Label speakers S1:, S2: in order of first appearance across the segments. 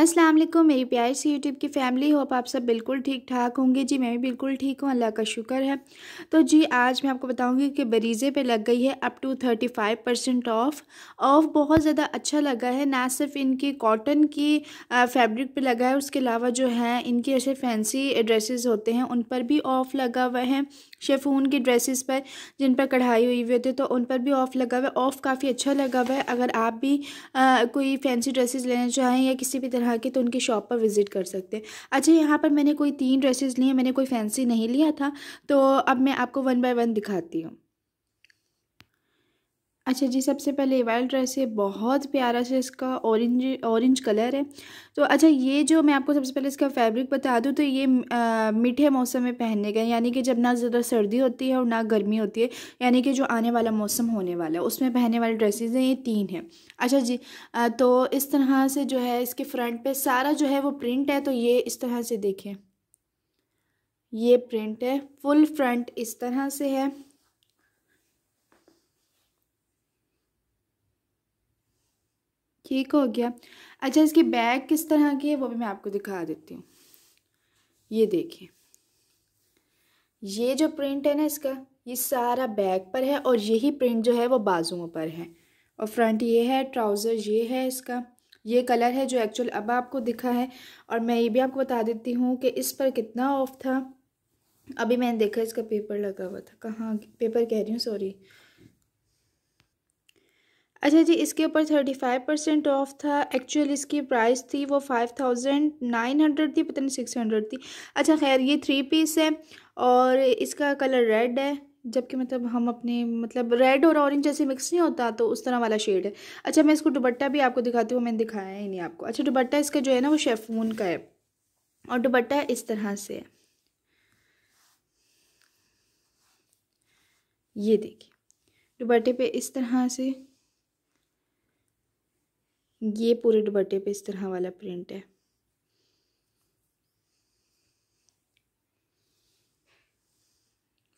S1: अस्सलाम वालेकुम मेरी प्यारी सी यूट्यूब की फैमिली होप आप सब बिल्कुल ठीक ठाक होंगे जी मैं भी बिल्कुल ठीक हूँ अल्लाह का शुक्र है तो जी आज मैं आपको बताऊँगी कि बरीज़े पे लग गई है up to thirty five percent off off बहुत ज़्यादा अच्छा लगा है ना सिर्फ इनकी कॉटन की फैब्रिक पे लगा है उसके अलावा जो है इनके ऐसे फैंसी ड्रेसेस होते हैं उन पर भी ऑफ़ लगा हुआ है शेफून की ड्रेसेस पर जिन पर कढ़ाई हुई हुई थी तो उन पर भी ऑफ़ लगा हुआ है ऑफ़ काफ़ी अच्छा लगा हुआ है अगर आप भी आ, कोई फैंसी ड्रेसेस लेना चाहें या किसी भी तरह तरह के तो उनकी शॉप पर विज़िट कर सकते हैं अच्छा यहाँ पर मैंने कोई तीन ड्रेसेस लिए मैंने कोई फैंसी नहीं लिया था तो अब मैं आपको वन बाय वन दिखाती हूँ अच्छा जी सबसे पहले ये वाइल्ड ड्रेस है बहुत प्यारा से इसका ऑरेंज ऑरेंज कलर है तो अच्छा ये जो मैं आपको सबसे पहले इसका फैब्रिक बता दूँ तो ये मीठे मौसम में पहनने का यानी कि जब ना ज़्यादा सर्दी होती है और ना गर्मी होती है यानी कि जो आने वाला मौसम होने वाला है उसमें पहनने वाले ड्रेसेज हैं ये तीन हैं अच्छा जी आ, तो इस तरह से जो है इसके फ्रंट पर सारा जो है वो प्रिंट है तो ये इस तरह से देखें ये प्रिंट है फुल फ्रंट इस तरह से है ठीक हो गया अच्छा इसकी बैग किस तरह की है वो भी मैं आपको दिखा देती हूँ ये देखिए ये जो प्रिंट है ना इसका ये सारा बैग पर है और यही प्रिंट जो है वो बाजुओं पर है और फ्रंट ये है ट्राउज़र ये है इसका ये कलर है जो एक्चुअल अब आपको दिखा है और मैं ये भी आपको बता देती हूँ कि इस पर कितना ऑफ था अभी मैंने देखा इसका पेपर लगा हुआ था कहाँ पेपर कह रही हूँ सॉरी अच्छा जी इसके ऊपर थर्टी फाइव परसेंट ऑफ था एक्चुअल इसकी प्राइस थी वो फाइव थाउजेंड नाइन हंड्रेड थी पता नहीं सिक्स हंड्रेड थी अच्छा खैर ये थ्री पीस है और इसका कलर रेड है जबकि मतलब हम अपने मतलब रेड और ऑरेंज जैसे मिक्स नहीं होता तो उस तरह वाला शेड है अच्छा मैं इसको दुबट्टा भी आपको दिखाती हूँ मैंने दिखाया ही नहीं आपको अच्छा दुबट्टा इसका जो है ना वो शेफून का है और दुबट्टा इस तरह से है ये देखिए दुबट्टे पे इस तरह से ये पूरे दुपट्टे पे इस तरह वाला प्रिंट है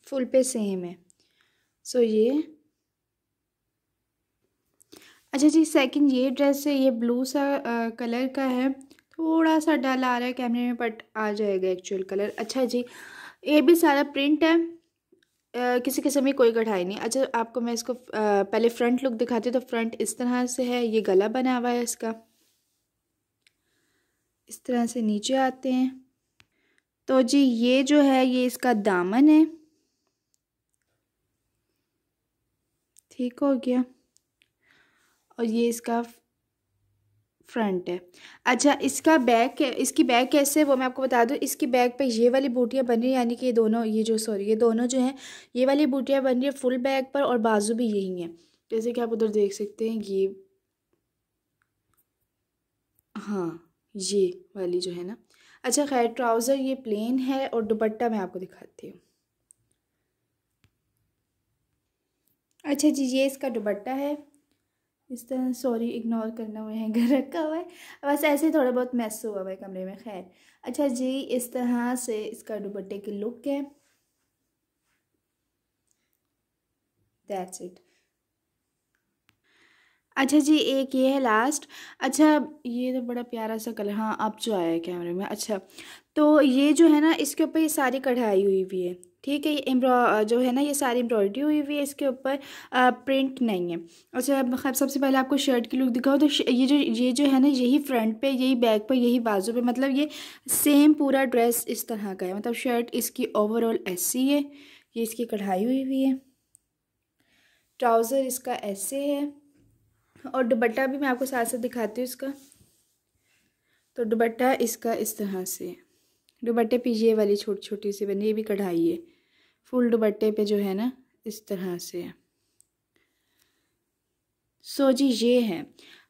S1: फुल पे सेम है सो ये अच्छा जी सेकंड ये ड्रेस है ये ब्लू सा आ, कलर का है थोड़ा सा डल आ रहा है कैमरे में बट आ जाएगा एक्चुअल कलर अच्छा जी ये भी सारा प्रिंट है किसी किस्म की कोई कढ़ाई नहीं अच्छा आपको मैं इसको पहले फ्रंट लुक दिखाती हूँ तो फ्रंट इस तरह से है ये गला बना हुआ है इसका इस तरह से नीचे आते हैं तो जी ये जो है ये इसका दामन है ठीक हो गया और ये इसका फ्रंट है अच्छा इसका बैक इसकी बैक कैसे है वो मैं आपको बता दूँ इसकी बैक पे ये वाली बूटियाँ बन रही हैं यानी कि ये दोनों ये जो सॉरी ये दोनों जो हैं ये वाली बूटियाँ बन रही है फुल बैक पर और बाजू भी यही हैं जैसे कि आप उधर देख सकते हैं ये हाँ ये वाली जो है ना अच्छा खैर ट्राउज़र ये प्लेन है और दुपट्टा मैं आपको दिखाती हूँ अच्छा जी ये इसका दुपट्टा है इस तरह सॉरी इग्नोर करना हुआ है घर रखा हुआ है बस ऐसे थोड़ा बहुत मैस हुआ हुआ है कमरे में खैर अच्छा जी इस तरह से इसका दुपट्टे की लुक है दैट्स इट अच्छा जी एक ये है लास्ट अच्छा ये तो बड़ा प्यारा सा कलर हाँ अब जो आया है कैमरे में अच्छा तो ये जो है ना इसके ऊपर ये सारी कढ़ाई हुई हुई है ठीक है ये एम्ब्रॉ जो है ना ये सारी एम्ब्रॉयडरी हुई हुई है इसके ऊपर प्रिंट नहीं है अच्छा सबसे पहले आपको शर्ट की लुक दिखाओ तो ये जो ये जो है ना यही फ्रंट पे यही बैक पे यही बाजू पे मतलब ये सेम पूरा ड्रेस इस तरह का है मतलब शर्ट इसकी ओवरऑल ऐसी है ये इसकी कढ़ाई हुई हुई है ट्राउज़र इसका ऐसे है और दुबट्टा भी मैं आपको साथ साथ दिखाती हूँ इसका तो दुबट्टा इसका इस तरह से दुबट्टे पीजिए वाली छोटी छोटी सी बनी ये भी कढ़ाई है फुल दुबट्टे पे जो है ना इस तरह से है सो जी ये है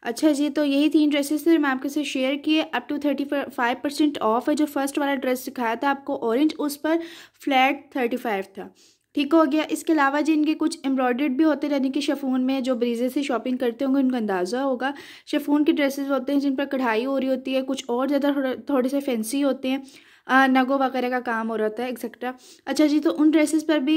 S1: अच्छा जी तो यही तीन ड्रेसेस थे मैं आपके साथ शेयर किए up to thirty five percent off है जो फर्स्ट वाला ड्रेस दिखाया था आपको ऑरेंज उस पर फ्लैट थर्टी फाइव था ठीक हो गया इसके अलावा जी इनके कुछ एम्ब्रॉयडर्ड भी होते हैं यानी कि शेफून में जो ब्रीजे से शॉपिंग करते होंगे उनका अंदाज़ा होगा शेफून के ड्रेसेस होते हैं जिन पर कढ़ाई हो रही होती है कुछ और ज़्यादा थोड़े से फैंसी होते हैं नगो वगैरह का काम हो रहा है एक्सेट्रा अच्छा जी तो उन ड्रेसेस पर भी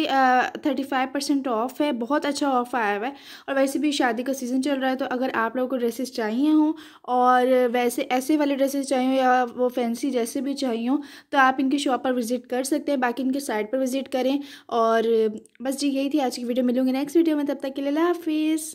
S1: थर्टी फाइव परसेंट ऑफ है बहुत अच्छा ऑफ आया हुआ है और वैसे भी शादी का सीज़न चल रहा है तो अगर आप लोगों को ड्रेसेस चाहिए हों और वैसे ऐसे वाले ड्रेसेस चाहिए या वो फैंसी जैसे भी चाहिए हों तो आप इनकी शॉप पर विज़िट कर सकते हैं बाकी इनके साइट पर विज़िट करें और बस जी यही थी आज की वीडियो मिलूंगी नेक्स्ट वीडियो में तब तक के लिए हाफिज़